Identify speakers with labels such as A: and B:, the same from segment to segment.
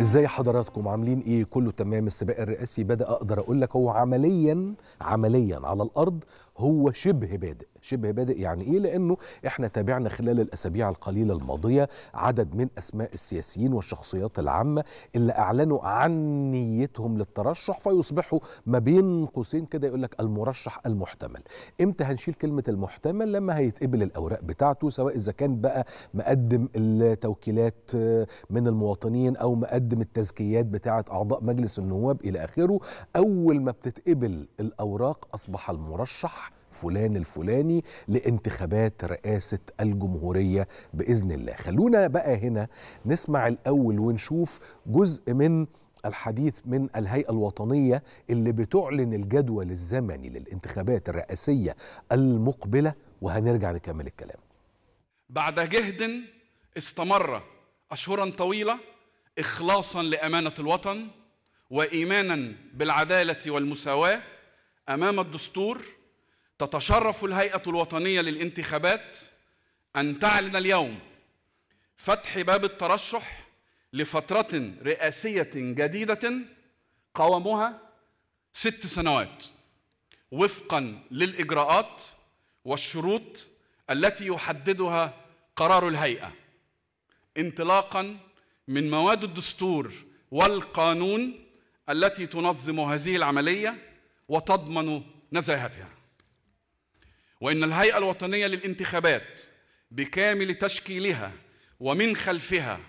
A: ازاي حضراتكم عاملين ايه كله تمام السباق الرئاسي بدا اقدر اقول لك هو عمليا عمليا على الارض هو شبه بادئ شبه بادئ يعني ايه لانه احنا تابعنا خلال الاسابيع القليله الماضيه عدد من اسماء السياسيين والشخصيات العامه اللي اعلنوا عن نيتهم للترشح فيصبحوا ما بين قوسين كده يقول لك المرشح المحتمل امتى هنشيل كلمه المحتمل لما هيتقبل الاوراق بتاعته سواء اذا كان بقى مقدم التوكيلات من المواطنين او مقدم التزكيات بتاعه اعضاء مجلس النواب الى اخره اول ما بتتقبل الاوراق اصبح المرشح فلان الفلاني لانتخابات رئاسة الجمهورية بإذن الله خلونا بقى هنا نسمع الأول ونشوف جزء من الحديث من الهيئة الوطنية اللي بتعلن الجدول الزمني للانتخابات الرئاسية المقبلة وهنرجع نكمل الكلام
B: بعد جهد استمر أشهرا طويلة إخلاصا لأمانة الوطن وإيمانا بالعدالة والمساواة أمام الدستور تتشرف الهيئة الوطنية للانتخابات أن تعلن اليوم فتح باب الترشح لفترة رئاسية جديدة قوامها ست سنوات وفقا للإجراءات والشروط التي يحددها قرار الهيئة انطلاقا من مواد الدستور والقانون التي تنظم هذه العملية وتضمن نزاهتها وإن الهيئة الوطنية للانتخابات بكامل تشكيلها ومن خلفها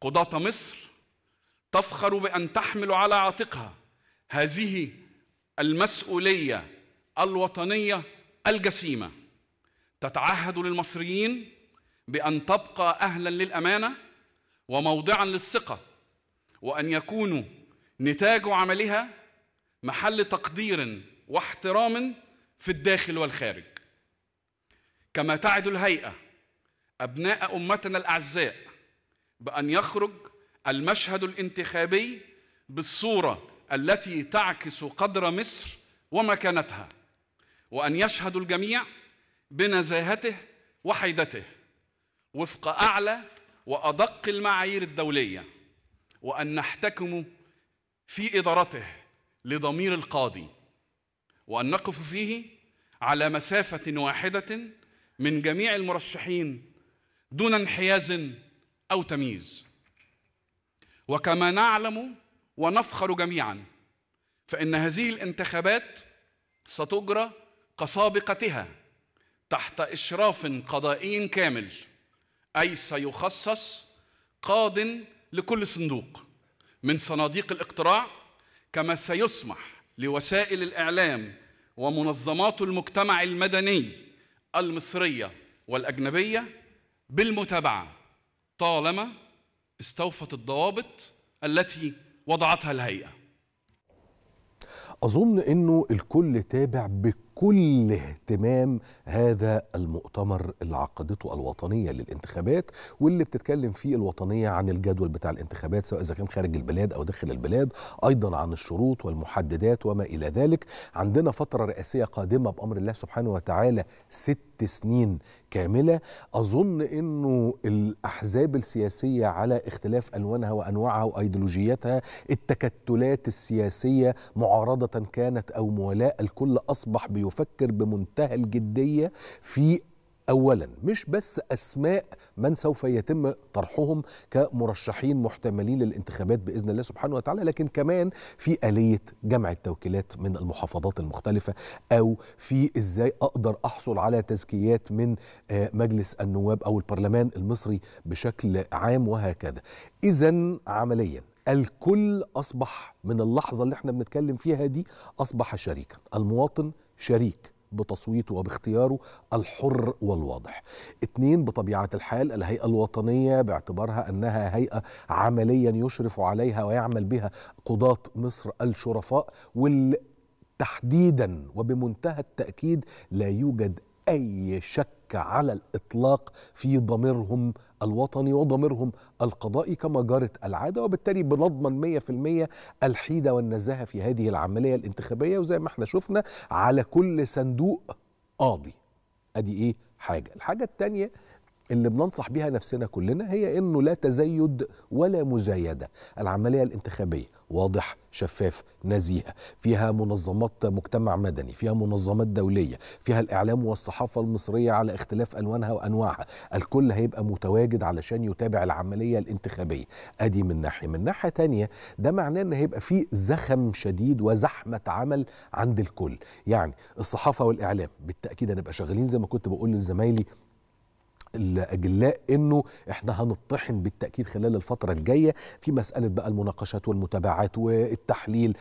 B: قضاة مصر تفخر بأن تحمل على عاتقها هذه المسؤولية الوطنية الجسيمة تتعهد للمصريين بأن تبقى أهلا للأمانة وموضعا للثقة وأن يكونوا نتاج عملها محل تقدير واحترام في الداخل والخارج كما تعد الهيئة أبناء أمتنا الأعزاء بأن يخرج المشهد الانتخابي بالصورة التي تعكس قدر مصر ومكانتها وأن يشهد الجميع بنزاهته وحيدته وفق أعلى وأدق المعايير الدولية وأن نحتكم في إدارته لضمير القاضي وأن نقف فيه على مسافة واحدة من جميع المرشحين دون انحياز او تمييز وكما نعلم ونفخر جميعا فان هذه الانتخابات ستجرى كسابقتها تحت اشراف قضائي كامل اي سيخصص قاض لكل صندوق من صناديق الاقتراع كما سيسمح لوسائل الاعلام ومنظمات المجتمع المدني المصرية والأجنبية بالمتابعة طالما استوفت الضوابط التي وضعتها الهيئة
A: أظن أنه الكل تابع بكل اهتمام هذا المؤتمر اللي عقدته الوطنية للانتخابات واللي بتتكلم فيه الوطنية عن الجدول بتاع الانتخابات سواء إذا كان خارج البلاد أو داخل البلاد أيضا عن الشروط والمحددات وما إلى ذلك عندنا فترة رئاسية قادمة بأمر الله سبحانه وتعالى ست ست سنين كامله اظن انه الاحزاب السياسيه على اختلاف الوانها وانواعها وايديولوجياتها التكتلات السياسيه معارضه كانت او موالاة الكل اصبح بيفكر بمنتهى الجديه في اولا مش بس اسماء من سوف يتم طرحهم كمرشحين محتملين للانتخابات باذن الله سبحانه وتعالى لكن كمان في اليه جمع التوكيلات من المحافظات المختلفه او في ازاي اقدر احصل على تزكيات من آه، مجلس النواب او البرلمان المصري بشكل عام وهكذا اذا عمليا الكل اصبح من اللحظه اللي احنا بنتكلم فيها دي اصبح شريكا المواطن شريك بتصويته وباختياره الحر والواضح اثنين بطبيعة الحال الهيئة الوطنية باعتبارها أنها هيئة عمليا يشرف عليها ويعمل بها قضاة مصر الشرفاء وال تحديدا وبمنتهى التأكيد لا يوجد أي شك شك على الإطلاق في ضميرهم الوطني وضميرهم القضائي كما جرت العادة وبالتالي بنضمن 100% الحيدة والنزاهة في هذه العملية الانتخابية وزي ما احنا شفنا على كل صندوق قاضي ادي ايه حاجة الحاجة الثانيه اللي بننصح بيها نفسنا كلنا هي انه لا تزيد ولا مزايده العمليه الانتخابيه واضح شفاف نزيهه فيها منظمات مجتمع مدني فيها منظمات دوليه فيها الاعلام والصحافه المصريه على اختلاف الوانها وانواعها الكل هيبقى متواجد علشان يتابع العمليه الانتخابيه ادي من ناحيه من ناحيه تانية ده معناه ان هيبقى في زخم شديد وزحمه عمل عند الكل يعني الصحافه والاعلام بالتاكيد هنبقى شغالين زي ما كنت بقول لزمايلي الاجلاء انه احنا هنطحن بالتاكيد خلال الفتره الجايه في مساله بقى المناقشات والمتابعات والتحليل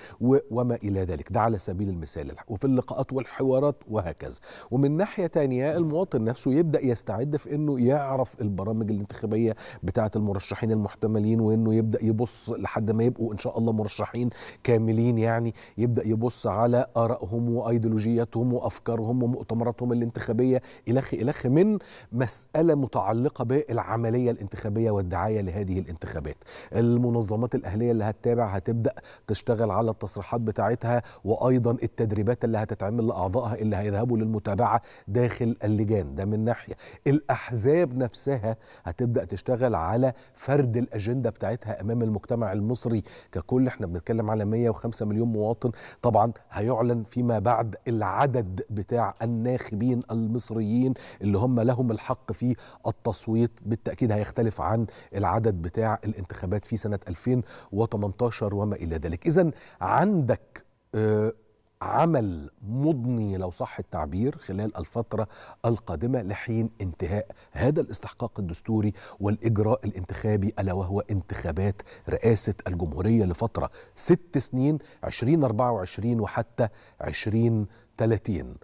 A: وما الى ذلك ده على سبيل المثال وفي اللقاءات والحوارات وهكذا ومن ناحيه تانية المواطن نفسه يبدا يستعد في انه يعرف البرامج الانتخابيه بتاعه المرشحين المحتملين وانه يبدا يبص لحد ما يبقوا ان شاء الله مرشحين كاملين يعني يبدا يبص على ارائهم وايديولوجياتهم وافكارهم ومؤتمراتهم الانتخابيه الخ الخ من مساله مسألة متعلقة بالعملية الانتخابية والدعاية لهذه الانتخابات المنظمات الأهلية اللي هتتابع هتبدأ تشتغل على التصريحات بتاعتها وأيضا التدريبات اللي هتتعمل لأعضائها اللي هيذهبوا للمتابعة داخل اللجان ده من ناحية الأحزاب نفسها هتبدأ تشتغل على فرد الأجندة بتاعتها أمام المجتمع المصري ككل احنا بنتكلم على 105 مليون مواطن طبعا هيعلن فيما بعد العدد بتاع الناخبين المصريين اللي هم لهم الحق في في التصويت بالتاكيد هيختلف عن العدد بتاع الانتخابات في سنه 2018 وما الى ذلك اذا عندك آه، عمل مضني لو صح التعبير خلال الفترة القادمة لحين انتهاء هذا الاستحقاق الدستوري والإجراء الانتخابي ألا وهو انتخابات رئاسة الجمهورية لفترة ست سنين 2024 وحتى 2030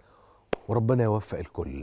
A: وربنا يوفق الكل